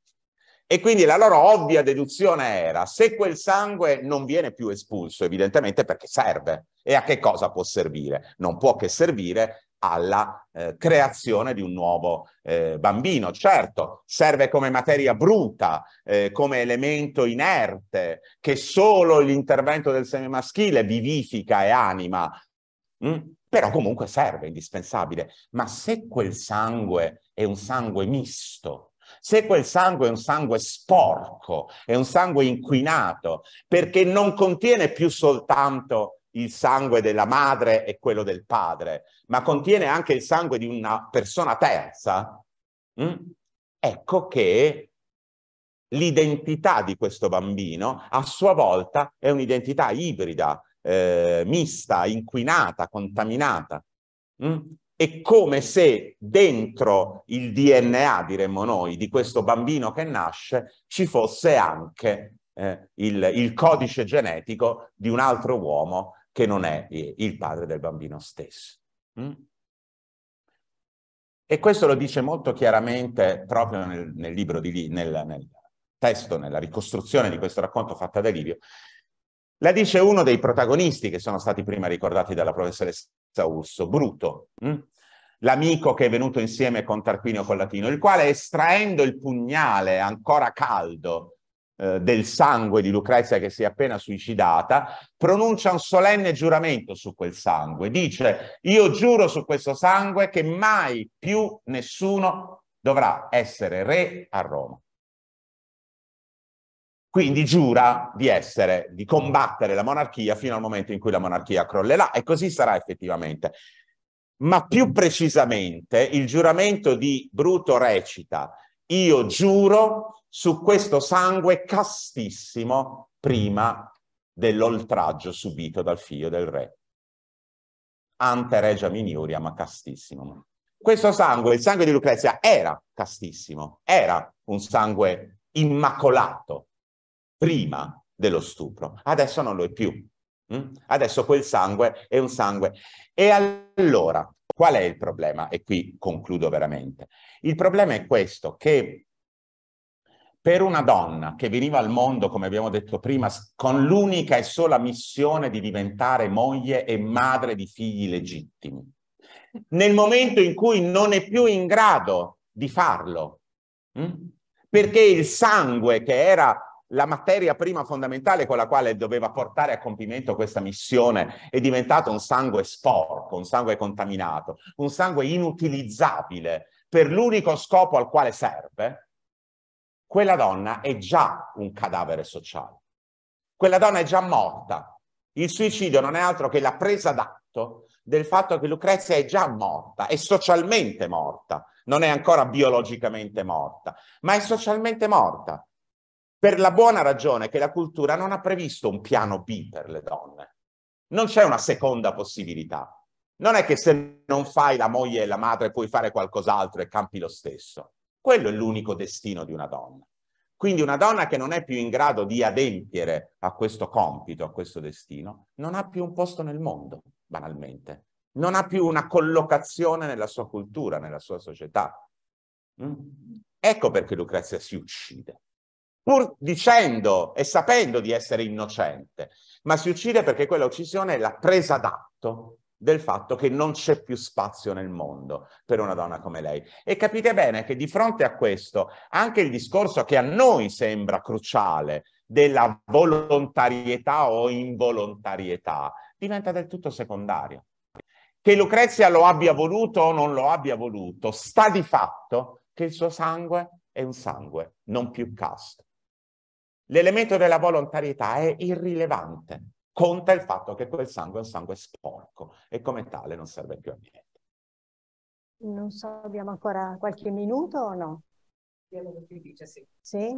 E quindi la loro ovvia deduzione era, se quel sangue non viene più espulso, evidentemente perché serve. E a che cosa può servire? Non può che servire alla eh, creazione di un nuovo eh, bambino. Certo, serve come materia bruta, eh, come elemento inerte, che solo l'intervento del seme maschile vivifica e anima, mm? però comunque serve, è indispensabile. Ma se quel sangue è un sangue misto, se quel sangue è un sangue sporco, è un sangue inquinato, perché non contiene più soltanto il sangue della madre e quello del padre, ma contiene anche il sangue di una persona terza, mm? ecco che l'identità di questo bambino a sua volta è un'identità ibrida, eh, mista, inquinata, contaminata. Mm? È come se dentro il DNA, diremmo noi, di questo bambino che nasce ci fosse anche eh, il, il, codice genetico di un altro uomo che non è il padre del bambino stesso. Mm? E questo lo dice molto chiaramente proprio nel, nel libro di nel, nel testo, nella ricostruzione di questo racconto fatta da Livio. La dice uno dei protagonisti che sono stati prima ricordati dalla professoressa Urso, Bruto, mm? l'amico che è venuto insieme con Tarquinio Collatino, il quale estraendo il pugnale ancora caldo eh, del sangue di Lucrezia che si è appena suicidata, pronuncia un solenne giuramento su quel sangue. Dice, io giuro su questo sangue che mai più nessuno dovrà essere re a Roma. Quindi giura di essere, di combattere la monarchia fino al momento in cui la monarchia crollerà e così sarà effettivamente. Ma più precisamente il giuramento di Bruto recita io giuro su questo sangue castissimo prima dell'oltraggio subito dal figlio del re. Ante regia miniuria, ma castissimo. Questo sangue, il sangue di Lucrezia, era castissimo, era un sangue immacolato prima dello stupro. Adesso non lo è più. Mm? Adesso quel sangue è un sangue. E allora, qual è il problema? E qui concludo veramente. Il problema è questo, che per una donna che veniva al mondo, come abbiamo detto prima, con l'unica e sola missione di diventare moglie e madre di figli legittimi, nel momento in cui non è più in grado di farlo, mm? perché il sangue che era la materia prima fondamentale con la quale doveva portare a compimento questa missione è diventata un sangue sporco, un sangue contaminato, un sangue inutilizzabile per l'unico scopo al quale serve, quella donna è già un cadavere sociale. Quella donna è già morta. Il suicidio non è altro che la presa d'atto del fatto che Lucrezia è già morta, è socialmente morta, non è ancora biologicamente morta, ma è socialmente morta per la buona ragione che la cultura non ha previsto un piano B per le donne. Non c'è una seconda possibilità. Non è che se non fai la moglie e la madre puoi fare qualcos'altro e campi lo stesso. Quello è l'unico destino di una donna. Quindi una donna che non è più in grado di adempiere a questo compito, a questo destino, non ha più un posto nel mondo, banalmente. Non ha più una collocazione nella sua cultura, nella sua società. Mm? Ecco perché Lucrezia si uccide pur dicendo e sapendo di essere innocente, ma si uccide perché quella uccisione è la presa d'atto del fatto che non c'è più spazio nel mondo per una donna come lei. E capite bene che di fronte a questo anche il discorso che a noi sembra cruciale della volontarietà o involontarietà diventa del tutto secondario. Che Lucrezia lo abbia voluto o non lo abbia voluto, sta di fatto che il suo sangue è un sangue non più casto. L'elemento della volontarietà è irrilevante, conta il fatto che quel sangue è un sangue sporco e come tale non serve più a niente. Non so, abbiamo ancora qualche minuto o no? Sì,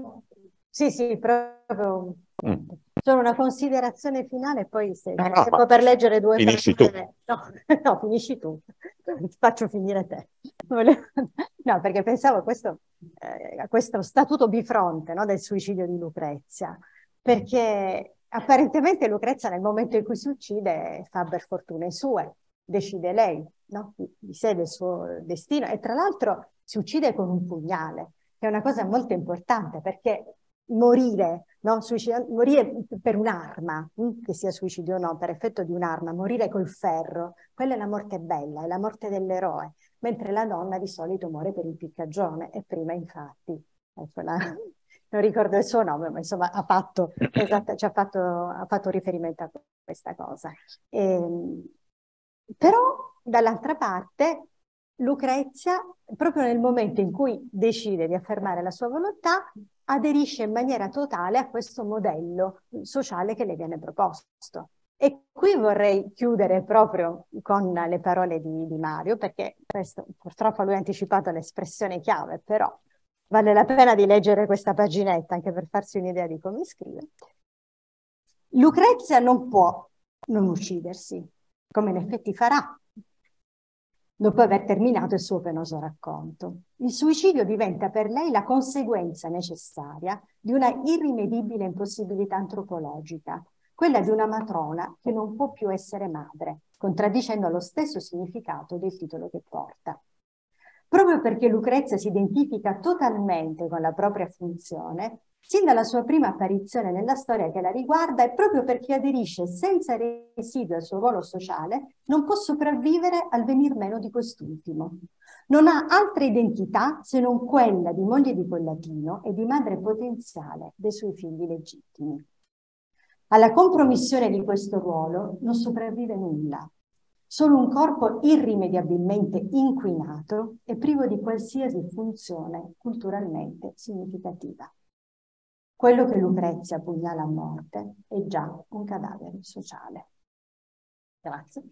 sì, sì proprio Mm. Solo una considerazione finale, poi se no, no, tempo per leggere due finisci Tu. No, no, finisci tu, faccio finire te. No, perché pensavo a questo, eh, a questo statuto bifronte no, del suicidio di Lucrezia, perché apparentemente Lucrezia nel momento in cui si uccide fa per fortune sue, decide lei no, di sé, del suo destino e tra l'altro si uccide con un pugnale, che è una cosa molto importante perché morire non suicida, morire per un'arma, mm, che sia suicidio o no, per effetto di un'arma, morire col ferro, quella è la morte bella, è la morte dell'eroe, mentre la donna di solito muore per impiccagione e prima infatti, ecco non ricordo il suo nome, ma insomma ha fatto, esatto, ci ha fatto, ha fatto riferimento a questa cosa. E, ehm, però dall'altra parte Lucrezia, proprio nel momento in cui decide di affermare la sua volontà, aderisce in maniera totale a questo modello sociale che le viene proposto. E qui vorrei chiudere proprio con le parole di, di Mario, perché questo, purtroppo lui ha anticipato l'espressione chiave, però vale la pena di leggere questa paginetta anche per farsi un'idea di come scrive. Lucrezia non può non uccidersi, come in effetti farà, dopo aver terminato il suo penoso racconto. Il suicidio diventa per lei la conseguenza necessaria di una irrimedibile impossibilità antropologica, quella di una matrona che non può più essere madre, contraddicendo lo stesso significato del titolo che porta. Proprio perché Lucrezia si identifica totalmente con la propria funzione, Sin dalla sua prima apparizione nella storia che la riguarda e proprio perché aderisce senza residuo al suo ruolo sociale, non può sopravvivere al venir meno di quest'ultimo. Non ha altra identità se non quella di moglie di Collatino e di madre potenziale dei suoi figli legittimi. Alla compromissione di questo ruolo non sopravvive nulla, solo un corpo irrimediabilmente inquinato e privo di qualsiasi funzione culturalmente significativa. Quello che Lucrezia pugnala a morte è già un cadavere sociale. Grazie.